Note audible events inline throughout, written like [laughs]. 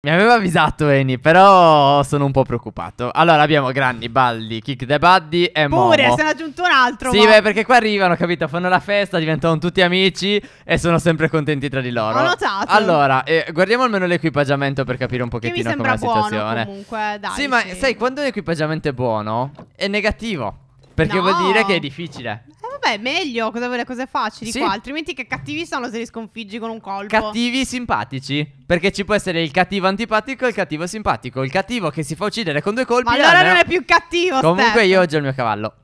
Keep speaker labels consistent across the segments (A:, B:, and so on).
A: Mi aveva avvisato Eni, però sono un po' preoccupato. Allora abbiamo Granny, Baldi, Kick the Buddy e Momo. Pure, se ne è
B: aggiunto un altro. Sì, ma... beh,
A: perché qua arrivano, capito? Fanno la festa, diventano tutti amici e sono sempre contenti tra di loro. Ho notato. Allora, eh, guardiamo almeno l'equipaggiamento per capire un pochettino come è la situazione. comunque, dai. Sì, ma sai, quando l'equipaggiamento è buono è negativo. Perché no. vuol dire che è difficile.
B: Eh vabbè, meglio, cosa vuole cose facili sì. qua, altrimenti che cattivi sono se li sconfiggi con un colpo. Cattivi
A: simpatici, perché ci può essere il cattivo antipatico e il cattivo simpatico, il cattivo che si fa uccidere con due colpi. Ma allora non è più
B: cattivo, Comunque Steph. io
A: oggi ho il mio cavallo.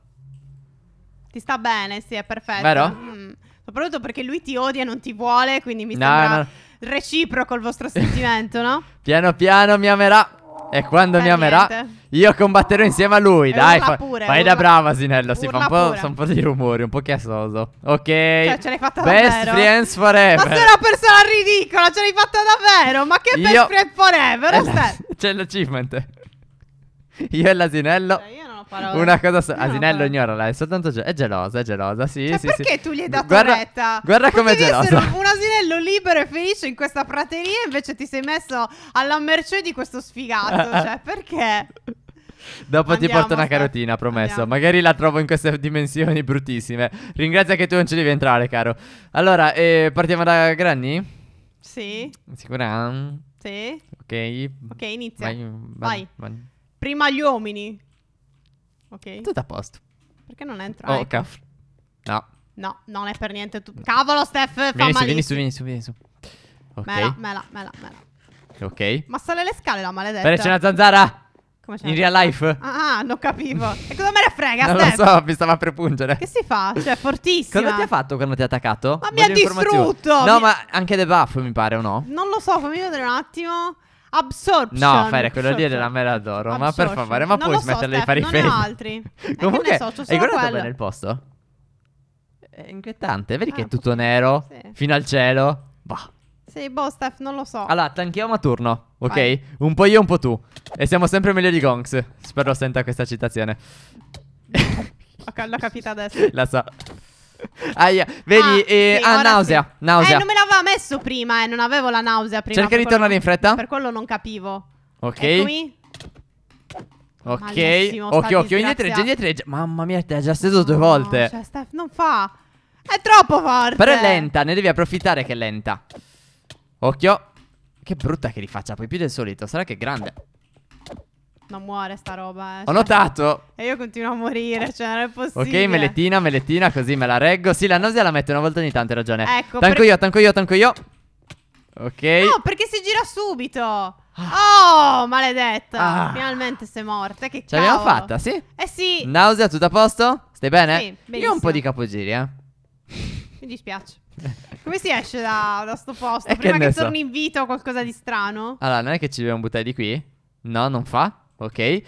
B: Ti sta bene, sì, è perfetto. Vero? Mm. Soprattutto perché lui ti odia e non ti vuole, quindi mi no, sembra no. reciproco il vostro sentimento, no?
A: [laughs] piano piano mi amerà. E quando mi amerà, niente. io combatterò insieme a lui. E dai, fa, pure, fai urla. da brava, Sinello. Si urla fa un po', un po', di rumori, un po' chiassoso. Ok. Cioè, ce l'hai fatta best davvero. friends forever. Ma sei una
B: persona ridicola, ce l'hai fatta davvero. Ma che io... best friend forever? La...
A: [laughs] C'è l'achievement. Io e l'asinello. Cioè, io non parola. Una cosa so- Asinello ignora ignorala, è soltanto ge- è gelosa, è gelosa, sì, cioè, sì, perché sì. tu gli hai dato guarda, retta? Guarda come è gelosa. un
B: asinello libero e felice in questa prateria, invece ti sei messo alla mercé di questo sfigato, [laughs] cioè, perché? Dopo Andiamo, ti porto una
A: carotina, promesso. Andiamo. Magari la trovo in queste dimensioni bruttissime. Ringrazia che tu non ci devi entrare, caro. Allora, eh, partiamo da Granny? Sì. Sicura? Sì. Ok. Ok, inizia. Vai. vai. vai.
B: Prima gli uomini ok? Tutto a posto. Perché non entra? Oh, ecco. caff. No. No, non è per niente tu. Cavolo, Steph, vieni su, vieni su,
A: vieni su, vieni su. Ok. Mela,
B: mela, mela, mela. Ok. Ma sale le scale la maledetta. Beh, c'è una zanzara.
A: Come c'è? In real life?
B: Ah, non capivo. [laughs] E cosa me ne frega, Non Steph? lo so,
A: mi stava per pungere. Che si
B: fa? Cioè, fortissimo. Cosa ti ha
A: fatto quando ti ha attaccato? Ma Voglio mi ha distrutto! No, mi... ma anche debuff, mi pare, o no?
B: Non lo so, fammi vedere un attimo. Absorption. No, Fere, quello lì della mela d'oro. Ma per favore, ma non puoi smetterla so, di fare i fake? Non ne ho altri. [laughs] Eh, Comunque, ne so, hai guardato quello. bene il posto? Eh. È inquietante. Vedi ah, che è ah,
A: tutto nero, sì. fino al cielo. Bah.
B: Sì, boh, Steph, non lo so.
A: Allora, tanchiamo a turno, ok? Vai. Un po' io, un po' tu. E siamo sempre meglio di Gonks. Spero senta questa citazione.
B: [laughs] L'ho capita adesso. La so.
A: Aia, vedi, ah, eh, sì, ah nausea, sì. nausea. Eh, non
B: me la l'aveva messo prima e eh, non avevo la nausea prima. Cerca di tornare in fretta. Per quello non capivo.
A: Ok. Eccomi.
B: Ok, Malissimo, ok, ok, indietreggia,
A: Mamma mia, ti ha già steso due volte.
B: Cioè, Steph, non fa. È troppo forte. Però è lenta,
A: ne devi approfittare che è lenta. Occhio. Che brutta che rifaccia, poi più del solito. Sarà che è grande.
B: Non muore sta roba. Eh. Ho notato. E io continuo a morire, cioè non è possibile. Ok, melettina,
A: melettina, così me la reggo. Sì, la nausea la metto una volta ogni tanto, hai ragione. Ecco. Tanco per... io, tanco io, tanco io. Ok. No,
B: perché si gira subito. Ah. Oh, maledetta. Ah. Finalmente sei morta. Che cazzo. Ce l'abbiamo fatta, sì? Eh sì.
A: Nausea, tutto a posto? Stai bene? Sì, Io ho un po' di capogiri, eh.
B: Mi dispiace. Come si esce da, da sto posto? Eh, Prima che, che torni so. in vita o qualcosa di strano?
A: Allora, non è che ci dobbiamo buttare di qui? No, non fa? ok? E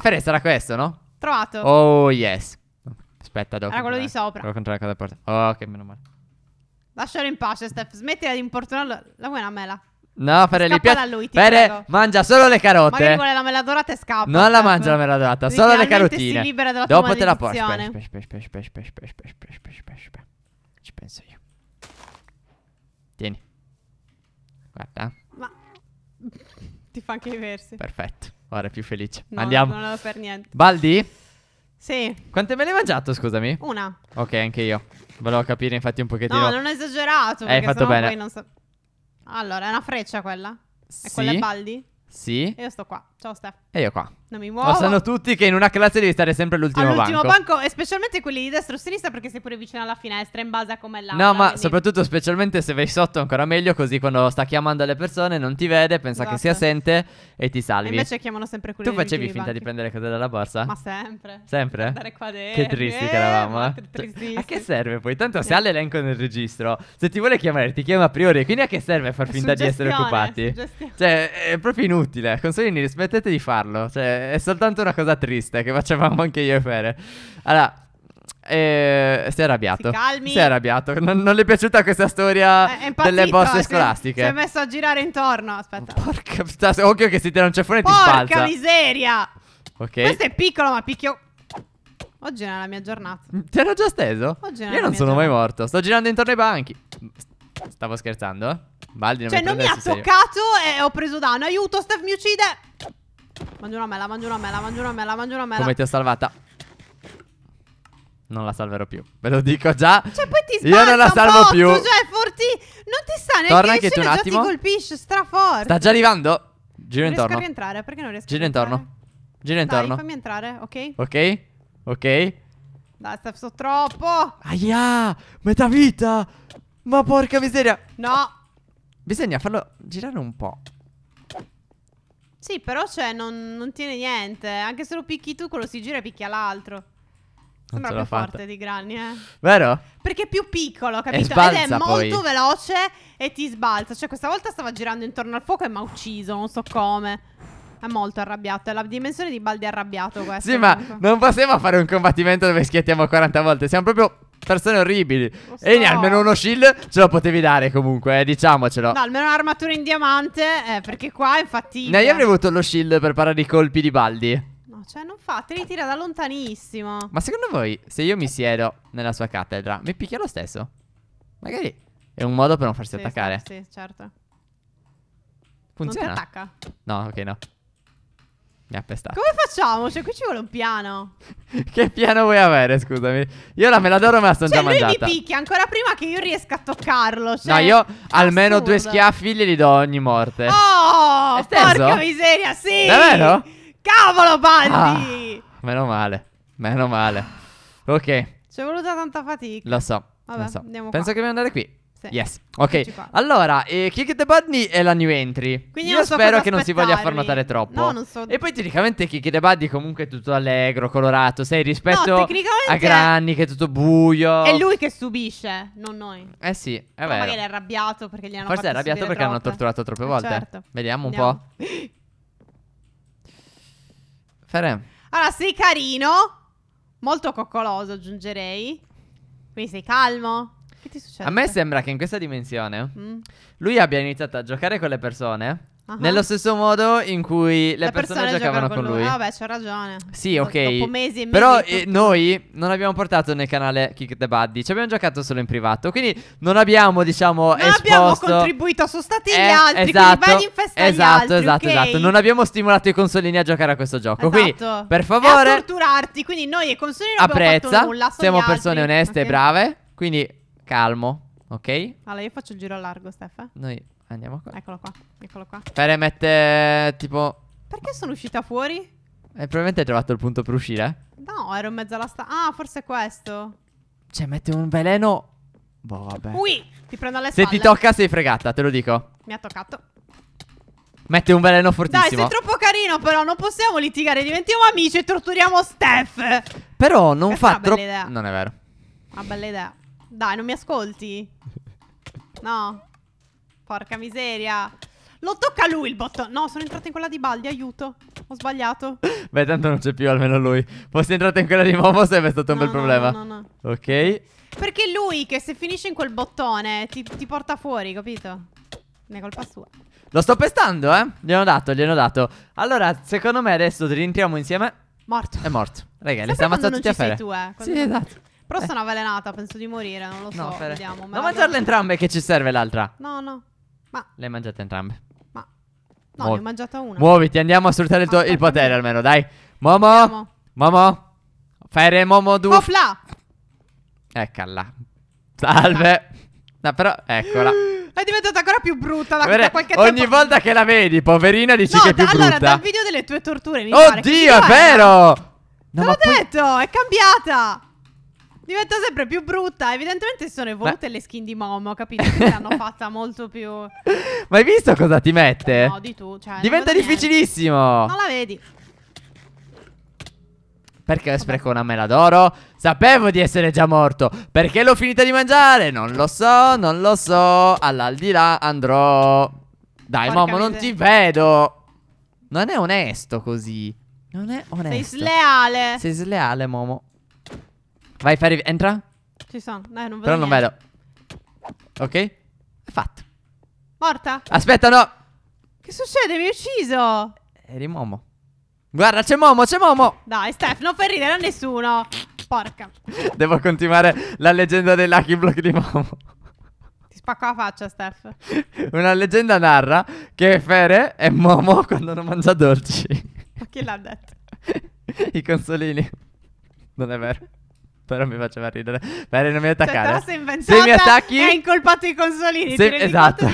A: Ferez era questo, no?
B: Trovato. Oh,
A: yes. Aspetta, devo Era quello di sopra. Devo controllare cosa porta. Oh, ok, meno male.
B: Lascialo in pace, Steph. Smettila di importunarlo. La vuoi una mela?
A: No, Ferre, gli piace. Lui, Fere, prego. mangia solo le carote. Magari vuole
B: la mela dorata e scappa. Non Steph. la mangia la mela
A: dorata, solo le carotine. si libera dalla Dopo te la porto. Ci penso io. Tieni. Guarda.
B: Ma... Ti fa anche i versi. Perfetto.
A: Ora è più felice. No, Andiamo. Non lo per niente. Baldi? Sì. Quante me ne hai mangiato, scusami? Una. Ok, anche io. Volevo capire infatti un pochettino. No, non ho esagerato. Hai fatto bene.
B: So... Allora, è una freccia quella? E sì. quella è Baldi? Sì. E io sto qua. Ciao Steph. E io qua. Non mi muovo. Lo sanno tutti che
A: in una classe devi stare sempre all'ultimo banco. All'ultimo banco,
B: specialmente quelli di destra o sinistra, perché sei pure vicino alla finestra, in base a com'è l'aula. No, ma quindi...
A: soprattutto, specialmente se vai sotto, ancora meglio, così quando sta chiamando le persone non ti vede, pensa esatto. che sia assente esatto. e ti salvi. E invece chiamano sempre quelli Tu facevi finta banchi. di prendere cose dalla borsa? Ma sempre. Sempre? Andare qua dentro. Che tristi eh, eh, che eravamo. Tristissimi. A che serve poi? Tanto se ha l'elenco nel registro, se ti vuole chiamare, ti chiama a priori. Quindi a che serve far finta di essere occupati? Suggestione. Cioè, è proprio inutile. Consolini rispetto smettete di farlo. Cioè, è soltanto una cosa triste che facevamo anche io e Fere. Allora, eh, si è arrabbiato. Si calmi. Si è arrabbiato. Non, non le è piaciuta questa storia è, eh, è impazzito, delle borse scolastiche. Si è
B: messo a girare intorno. Aspetta. Porca
A: puttana, occhio che si tira un ceffone e ti spalza. Porca
B: miseria. Ok. Questo è piccolo, ma picchio. Oggi è la mia giornata.
A: Mm, ti ero già steso? Oggi non Io non sono giornata. mai morto. Sto girando intorno ai banchi. Stavo scherzando, eh? Baldi non cioè, mi non mi ha toccato
B: e ho preso danno. Aiuto, Steph mi uccide. Mangio una mela, mangio una mela, mangio una mela, mangio una mela. Come ti ho
A: salvata? Non la salverò più. Ve lo dico già. Cioè, poi ti Io non la salvo più. Cioè,
B: forti. Non ti sta neanche Torna anche tu un attimo. Già ti colpisce straforte. Sta già
A: arrivando. Giro non intorno. Non riesco a
B: rientrare, perché non riesco Giro
A: intorno. Gira intorno. Dai, fammi
B: entrare, ok?
A: Ok? Ok?
B: Dai, sto troppo.
A: Aia! Metà vita! Ma porca miseria! No! Bisogna farlo girare un po'.
B: Sì, però cioè non, non tiene niente. Anche se lo picchi tu, quello si gira e picchia l'altro. Non Sembra più fatta. forte di Granny, eh. Vero? Perché è più piccolo, capito? Sbalza, Ed è molto poi. veloce e ti sbalza. Cioè, questa volta stava girando intorno al fuoco e mi ha ucciso, non so come. È molto arrabbiato, è la dimensione di Baldi arrabbiato questa. Sì, comunque. ma non
A: possiamo fare un combattimento dove schiettiamo 40 volte. Siamo proprio persone orribili. So. E almeno uno shield ce lo potevi dare comunque, eh, diciamocelo. No,
B: almeno un'armatura in diamante, eh, perché qua infatti... Ne io avrei avuto
A: lo shield per parare i colpi di Baldi.
B: No, cioè non fa, te li tira da lontanissimo.
A: Ma secondo voi, se io mi siedo nella sua cattedra, mi picchia lo stesso? Magari è un modo per non farsi sì, attaccare.
B: Sì, certo.
A: Funziona? Non ti attacca. No, ok, no. Mi ha pestato.
B: Come facciamo? Cioè, qui ci vuole un piano.
A: [laughs] che piano vuoi avere, scusami? Io la Meladoro me la sono cioè, già mangiata. Ma lui mi
B: picchia ancora prima che io riesca a toccarlo. Cioè... No, io almeno Assurdo. due schiaffi
A: glieli do ogni morte.
B: Oh, porca miseria, sì. Davvero? Cavolo, Baldi.
A: Ah, meno male. Meno male. Ok. Ci
B: è voluta tanta fatica. Lo so. Vabbè, lo so. Penso qua. che dobbiamo
A: andare qui. Sì. Yes. Ok. Allora, eh, Kick the Buddy è la new entry. Quindi Io so spero che non si voglia far notare troppo. No, non so. E poi tecnicamente Kick the Buddy comunque è tutto allegro, colorato. Sei rispetto no, a Granny che è tutto buio. È
B: lui che subisce, non noi.
A: Eh sì, è vero. Ma magari è
B: arrabbiato perché gli hanno Forse è arrabbiato perché l'hanno torturato troppe eh, volte. Certo. Vediamo un po'. Fere. Allora, sei carino. Molto coccoloso, aggiungerei. Quindi sei calmo. Che ti succede? A me
A: sembra che in questa dimensione mm. lui abbia iniziato a giocare con le persone. Uh-huh. Nello stesso modo in cui le persone, persone, giocavano con lui. Vabbè, ah,
B: c'ha ragione.
A: Sì, ok. dopo mesi e mesi Però eh, noi non abbiamo portato nel canale Kick the Buddy. Ci abbiamo giocato solo in privato. Quindi non abbiamo, diciamo, non esposto... abbiamo contribuito.
B: Sono stati eh, gli altri. Esatto, vai in festa Esatto, altri, esatto, okay? esatto. Non abbiamo
A: stimolato i consolini a giocare a questo gioco. Esatto. Quindi, per favore. Non
B: torturarti. Quindi noi e i consolini non Apprezza, abbiamo fatto nulla. Siamo persone altri. oneste e brave.
A: Quindi calmo, ok?
B: Allora io faccio il giro largo, Steph. Noi andiamo qua. Eccolo qua, eccolo qua.
A: Fere mette tipo...
B: Perché sono uscita fuori? Eh,
A: probabilmente hai trovato il punto per uscire.
B: Eh. No, ero in mezzo alla sta... Ah, forse è questo.
A: Cioè, mette un veleno... Boh, vabbè. Ui, ti prendo alle spalle. Se ti tocca sei fregata, te lo dico. Mi ha toccato. Mette un veleno fortissimo. Dai, sei
B: troppo carino, però non possiamo litigare. Diventiamo amici e torturiamo Steph.
A: Però non Questa fa troppo. Non è vero.
B: Una bella idea. Dai, non mi ascolti. No. Porca miseria. Lo tocca lui il bottone. No, sono entrata in quella di Baldi, aiuto. Ho sbagliato.
A: Beh, tanto non c'è più almeno lui. Fossi entrata in quella di Momo sarebbe stato un no, bel no, problema. No, no, no. Ok.
B: Perché lui che se finisce in quel bottone ti, ti porta fuori, capito? Ne è colpa sua.
A: Lo sto pestando, eh. Gliel'ho dato, gliel'ho dato. Allora, secondo me adesso rientriamo insieme. Morto. È morto. Ragazzi, li stiamo ammazzati tutti a fare. Tu, eh, sì, esatto.
B: Però eh. sono avvelenata, penso di morire, non lo so. No, per... vediamo. Non mangiarle
A: entrambe che ci serve l'altra. No, no. Ma... Le hai mangiate entrambe. Ma...
B: No, Muovi. ne ho mangiata una. Muoviti,
A: andiamo a sfruttare il, tuo... Ah, il potere almeno, dai. Momo. Andiamo. Momo. Fare Momo 2. Cofla. Eccola. Salve. Ah. No, però, eccola.
B: È diventata ancora più brutta da, Vere, qualche ogni tempo. Ogni
A: volta che la vedi, poverina, dici no, che è più allora, brutta. Allora, dal video
B: delle tue torture mi Oddio, pare. Oddio, è vero! No, Te l'ho poi... detto, è cambiata diventa sempre più brutta. Evidentemente sono evolute Beh. le skin di Momo, capito? Quindi l'hanno [laughs] fatta molto più. Ma hai visto cosa ti mette? No, di tu. Cioè, diventa difficilissimo. Niente. Non la vedi.
A: Perché spreco una mela d'oro? Sapevo di essere già morto. Perché l'ho finita di mangiare? Non lo so, non lo so. All'aldilà andrò. Dai, Porca Momo, non ti vedo. Non è onesto così. Non è onesto. Sei sleale. Sei sleale, Momo. Vai Ferry, entra.
B: Ci sono. Dai, non vedo Però non vedo.
A: Ok. È fatto.
B: Morta? Aspetta, no. Che succede? Mi hai ucciso.
A: Eri Momo. Guarda, c'è Momo, c'è Momo.
B: Dai, Steph, non far ridere a nessuno. Porca.
A: Devo continuare la leggenda dei Lucky Block di Momo.
B: Ti spacco la faccia, Steph.
A: Una leggenda narra che Fere è Momo [laughs] quando non mangia dolci. Ma chi l'ha detto? I consolini. Non è vero. Però mi faceva ridere. Bene, non mi attaccare. Cioè, se mi attacchi, è
B: incolpato i consolini. Se, esatto.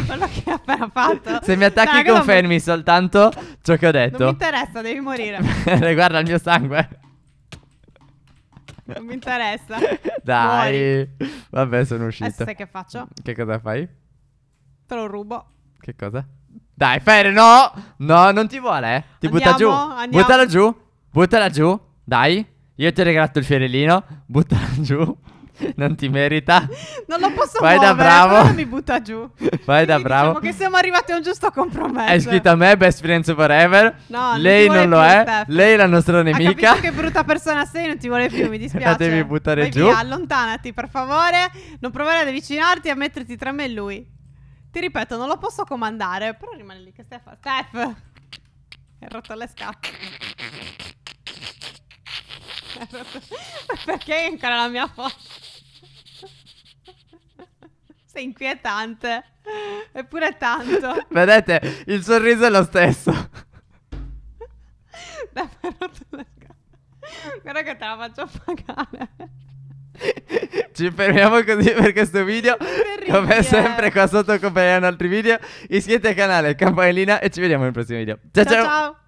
A: se mi attacchi, no, confermi non... soltanto ciò che ho detto. Non mi
B: interessa, devi morire.
A: [laughs] Guarda il mio sangue.
B: Non mi interessa.
A: Dai. Muori. Vabbè, sono uscito. Adesso sai che faccio? Che cosa fai?
B: Te lo rubo.
A: Che cosa? Dai, Fer, no! No, non ti vuole. Ti andiamo, butta giù. Andiamo. Buttala giù. Buttala giù. Dai. Io ti ho regalato il fiorellino, buttalo giù. Non ti merita. Non lo posso Vai muovere, da bravo. mi
B: butta giù.
A: [laughs] Vai da bravo. Diciamo che
B: siamo arrivati a un giusto compromesso. È scritto a me
A: best friends forever. No, lei non, lo più, è. Steph. Lei è la nostra nemica. Ma
B: che brutta persona sei, non ti vuole più, mi [laughs] dispiace. La devi buttare Vai giù. Via, allontanati, per favore. Non provare ad avvicinarti e a metterti tra me e lui. Ti ripeto, non lo posso comandare, però rimane lì che Steph. Steph. Hai rotto le scatole. [laughs] Perché ancora la mia foto? Sei inquietante. Eppure tanto.
A: Vedete, il sorriso è lo stesso.
B: Dai, Guarda che te la faccio pagare.
A: Ci fermiamo così perché questo video, come sempre qua sotto accompagneranno altri video. Iscriviti al canale, campanellina e ci vediamo nel prossimo video. ciao! ciao. ciao.
B: ciao.